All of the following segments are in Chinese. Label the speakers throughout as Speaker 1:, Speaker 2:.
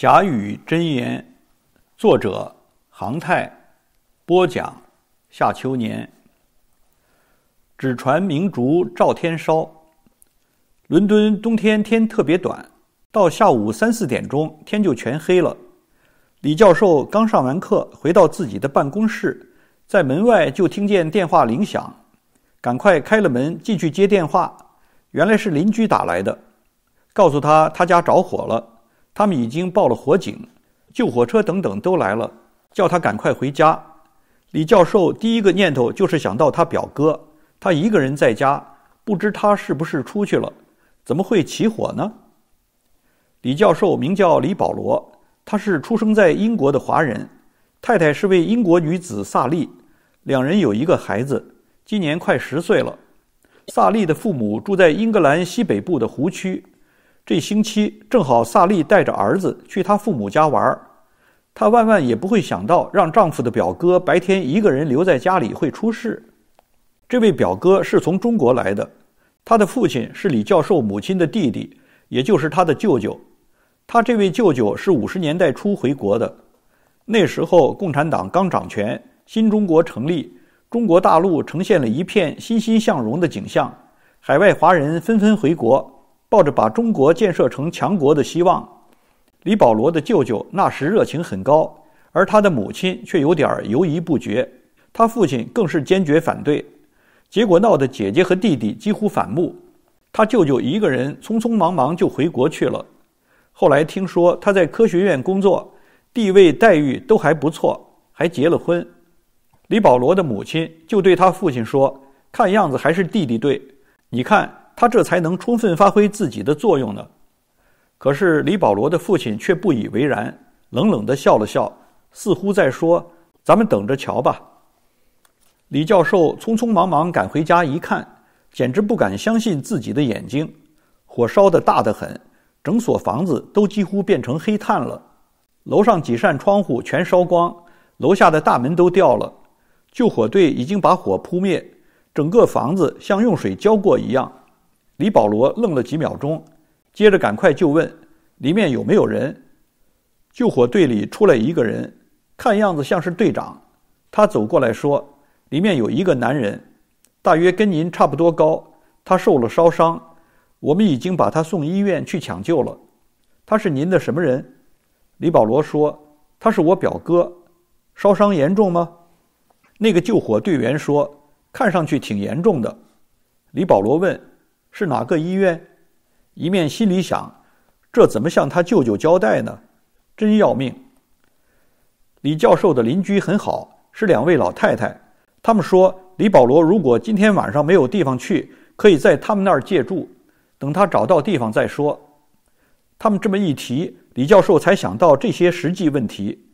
Speaker 1: 《甲语真言》，作者杭泰播讲，夏秋年。纸船明烛照天烧。伦敦冬天天特别短，到下午三四点钟天就全黑了。李教授刚上完课，回到自己的办公室，在门外就听见电话铃响，赶快开了门进去接电话。原来是邻居打来的，告诉他他家着火了。他们已经报了火警，救火车等等都来了，叫他赶快回家。李教授第一个念头就是想到他表哥，他一个人在家，不知他是不是出去了，怎么会起火呢？李教授名叫李保罗，他是出生在英国的华人，太太是位英国女子萨利，两人有一个孩子，今年快十岁了。萨利的父母住在英格兰西北部的湖区。这星期正好萨利带着儿子去他父母家玩儿，她万万也不会想到让丈夫的表哥白天一个人留在家里会出事。这位表哥是从中国来的，他的父亲是李教授母亲的弟弟，也就是他的舅舅。他这位舅舅是五十年代初回国的，那时候共产党刚掌权，新中国成立，中国大陆呈现了一片欣欣向荣的景象，海外华人纷纷回国。抱着把中国建设成强国的希望，李保罗的舅舅那时热情很高，而他的母亲却有点犹疑不决，他父亲更是坚决反对，结果闹得姐姐和弟弟几乎反目，他舅舅一个人匆匆忙忙就回国去了。后来听说他在科学院工作，地位待遇都还不错，还结了婚。李保罗的母亲就对他父亲说：“看样子还是弟弟对，你看。”他这才能充分发挥自己的作用呢。可是李保罗的父亲却不以为然，冷冷地笑了笑，似乎在说：“咱们等着瞧吧。”李教授匆匆忙忙赶回家一看，简直不敢相信自己的眼睛：火烧得大得很，整所房子都几乎变成黑炭了。楼上几扇窗户全烧光，楼下的大门都掉了。救火队已经把火扑灭，整个房子像用水浇过一样。李保罗愣了几秒钟，接着赶快就问：“里面有没有人？”救火队里出来一个人，看样子像是队长。他走过来说：“里面有一个男人，大约跟您差不多高。他受了烧伤，我们已经把他送医院去抢救了。”“他是您的什么人？”李保罗说：“他是我表哥。”“烧伤严重吗？”那个救火队员说：“看上去挺严重的。”李保罗问。是哪个医院？一面心里想，这怎么向他舅舅交代呢？真要命。李教授的邻居很好，是两位老太太。他们说，李保罗如果今天晚上没有地方去，可以在他们那儿借住，等他找到地方再说。他们这么一提，李教授才想到这些实际问题。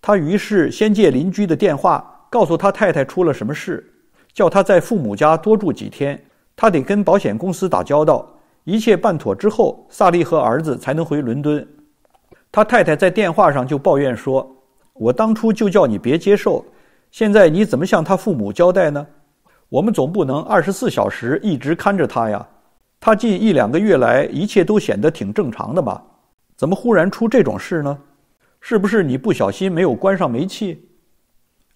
Speaker 1: 他于是先借邻居的电话，告诉他太太出了什么事，叫他在父母家多住几天。他得跟保险公司打交道，一切办妥之后，萨利和儿子才能回伦敦。他太太在电话上就抱怨说：“我当初就叫你别接受，现在你怎么向他父母交代呢？我们总不能二十四小时一直看着他呀。他近一两个月来一切都显得挺正常的吧？怎么忽然出这种事呢？是不是你不小心没有关上煤气？”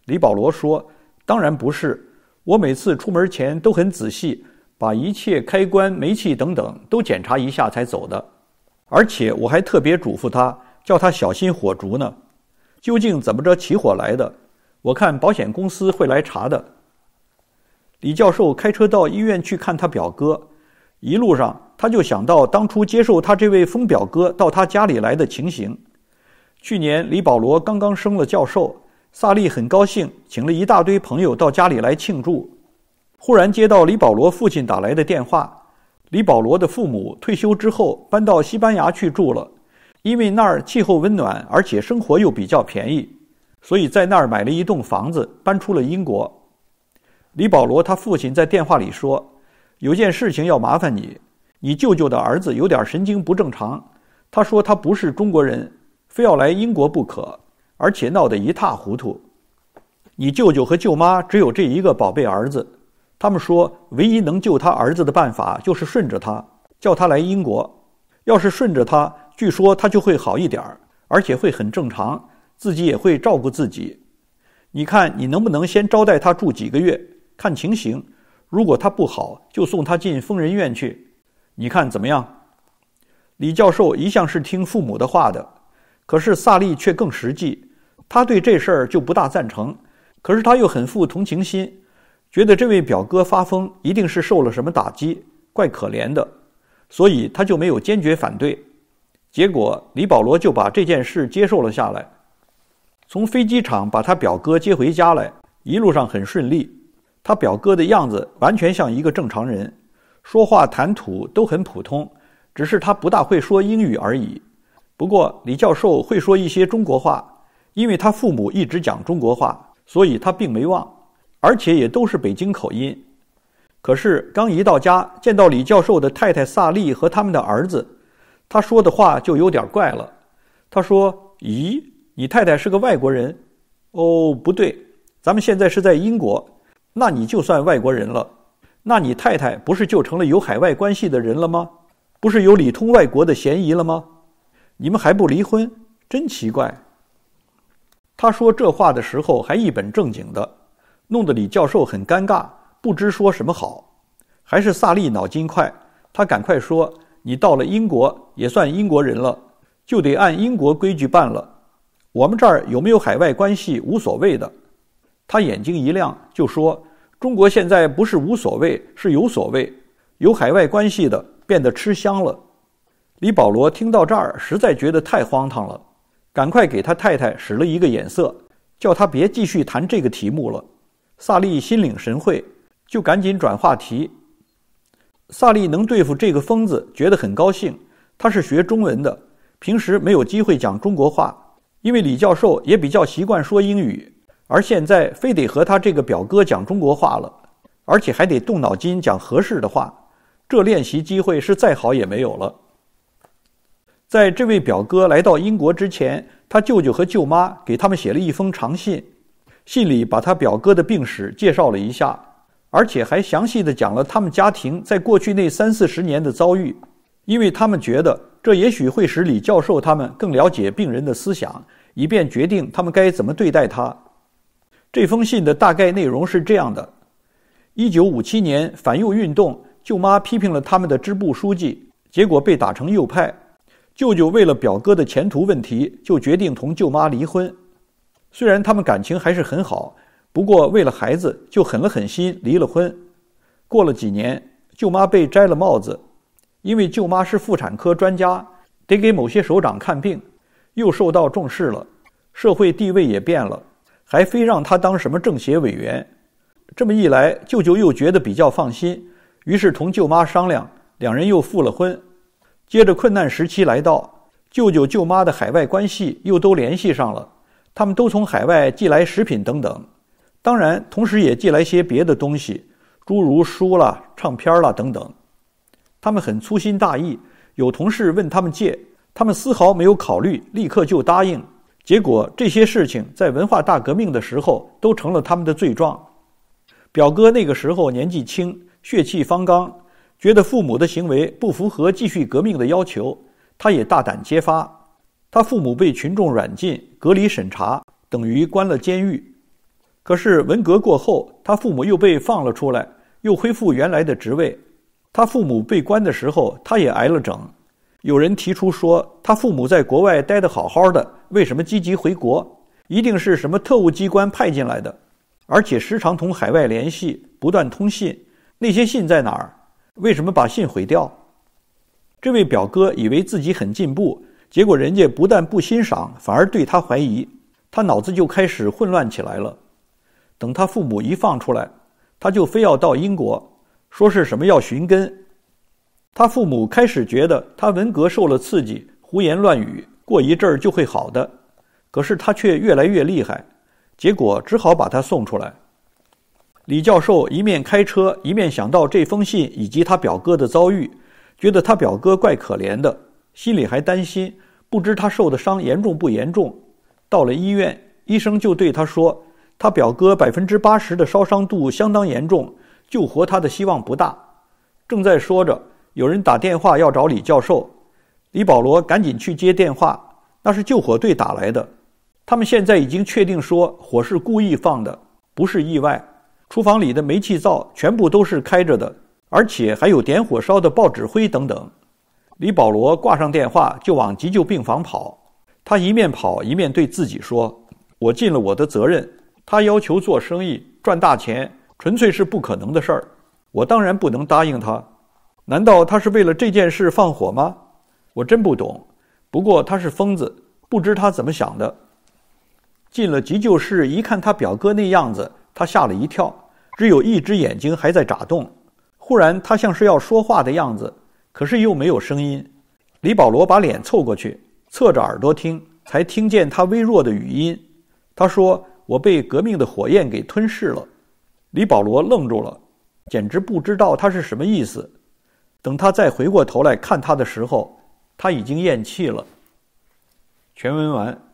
Speaker 1: 李保罗说：“当然不是，我每次出门前都很仔细。”把一切开关、煤气等等都检查一下才走的，而且我还特别嘱咐他，叫他小心火烛呢。究竟怎么着起火来的？我看保险公司会来查的。李教授开车到医院去看他表哥，一路上他就想到当初接受他这位疯表哥到他家里来的情形。去年李保罗刚刚升了教授，萨利很高兴，请了一大堆朋友到家里来庆祝。忽然接到李保罗父亲打来的电话，李保罗的父母退休之后搬到西班牙去住了，因为那儿气候温暖，而且生活又比较便宜，所以在那儿买了一栋房子，搬出了英国。李保罗他父亲在电话里说，有件事情要麻烦你，你舅舅的儿子有点神经不正常，他说他不是中国人，非要来英国不可，而且闹得一塌糊涂。你舅舅和舅妈只有这一个宝贝儿子。他们说，唯一能救他儿子的办法就是顺着他，叫他来英国。要是顺着他，据说他就会好一点儿，而且会很正常，自己也会照顾自己。你看，你能不能先招待他住几个月，看情形。如果他不好，就送他进疯人院去。你看怎么样？李教授一向是听父母的话的，可是萨利却更实际，他对这事儿就不大赞成。可是他又很富同情心。觉得这位表哥发疯，一定是受了什么打击，怪可怜的，所以他就没有坚决反对。结果，李保罗就把这件事接受了下来，从飞机场把他表哥接回家来，一路上很顺利。他表哥的样子完全像一个正常人，说话谈吐都很普通，只是他不大会说英语而已。不过，李教授会说一些中国话，因为他父母一直讲中国话，所以他并没忘。而且也都是北京口音，可是刚一到家，见到李教授的太太萨利和他们的儿子，他说的话就有点怪了。他说：“咦，你太太是个外国人？哦，不对，咱们现在是在英国，那你就算外国人了。那你太太不是就成了有海外关系的人了吗？不是有里通外国的嫌疑了吗？你们还不离婚？真奇怪。”他说这话的时候还一本正经的。弄得李教授很尴尬，不知说什么好。还是萨利脑筋快，他赶快说：“你到了英国也算英国人了，就得按英国规矩办了。我们这儿有没有海外关系无所谓的。”他眼睛一亮，就说：“中国现在不是无所谓，是有所谓，有海外关系的变得吃香了。”李保罗听到这儿，实在觉得太荒唐了，赶快给他太太使了一个眼色，叫他别继续谈这个题目了。萨利心领神会，就赶紧转话题。萨利能对付这个疯子，觉得很高兴。他是学中文的，平时没有机会讲中国话，因为李教授也比较习惯说英语，而现在非得和他这个表哥讲中国话了，而且还得动脑筋讲合适的话，这练习机会是再好也没有了。在这位表哥来到英国之前，他舅舅和舅妈给他们写了一封长信。信里把他表哥的病史介绍了一下，而且还详细的讲了他们家庭在过去那三四十年的遭遇，因为他们觉得这也许会使李教授他们更了解病人的思想，以便决定他们该怎么对待他。这封信的大概内容是这样的：一九五七年反右运动，舅妈批评了他们的支部书记，结果被打成右派。舅舅为了表哥的前途问题，就决定同舅妈离婚。虽然他们感情还是很好，不过为了孩子，就狠了狠心离了婚。过了几年，舅妈被摘了帽子，因为舅妈是妇产科专家，得给某些首长看病，又受到重视了，社会地位也变了，还非让她当什么政协委员。这么一来，舅舅又觉得比较放心，于是同舅妈商量，两人又复了婚。接着困难时期来到，舅舅舅妈的海外关系又都联系上了。他们都从海外寄来食品等等，当然，同时也寄来些别的东西，诸如书啦、唱片啦等等。他们很粗心大意，有同事问他们借，他们丝毫没有考虑，立刻就答应。结果，这些事情在文化大革命的时候都成了他们的罪状。表哥那个时候年纪轻，血气方刚，觉得父母的行为不符合继续革命的要求，他也大胆揭发。他父母被群众软禁、隔离审查，等于关了监狱。可是文革过后，他父母又被放了出来，又恢复原来的职位。他父母被关的时候，他也挨了整。有人提出说，他父母在国外待得好好的，为什么积极回国？一定是什么特务机关派进来的，而且时常同海外联系，不断通信。那些信在哪儿？为什么把信毁掉？这位表哥以为自己很进步。结果人家不但不欣赏，反而对他怀疑，他脑子就开始混乱起来了。等他父母一放出来，他就非要到英国，说是什么要寻根。他父母开始觉得他文革受了刺激，胡言乱语，过一阵儿就会好的。可是他却越来越厉害，结果只好把他送出来。李教授一面开车，一面想到这封信以及他表哥的遭遇，觉得他表哥怪可怜的。心里还担心，不知他受的伤严重不严重。到了医院，医生就对他说：“他表哥百分之八十的烧伤度相当严重，救活他的希望不大。”正在说着，有人打电话要找李教授，李保罗赶紧去接电话。那是救火队打来的，他们现在已经确定说火是故意放的，不是意外。厨房里的煤气灶全部都是开着的，而且还有点火烧的报纸灰等等。李保罗挂上电话就往急救病房跑，他一面跑一面对自己说：“我尽了我的责任。他要求做生意赚大钱，纯粹是不可能的事儿，我当然不能答应他。难道他是为了这件事放火吗？我真不懂。不过他是疯子，不知他怎么想的。”进了急救室，一看他表哥那样子，他吓了一跳，只有一只眼睛还在眨动。忽然，他像是要说话的样子。可是又没有声音，李保罗把脸凑过去，侧着耳朵听，才听见他微弱的语音。他说：“我被革命的火焰给吞噬了。”李保罗愣住了，简直不知道他是什么意思。等他再回过头来看他的时候，他已经咽气了。全文完。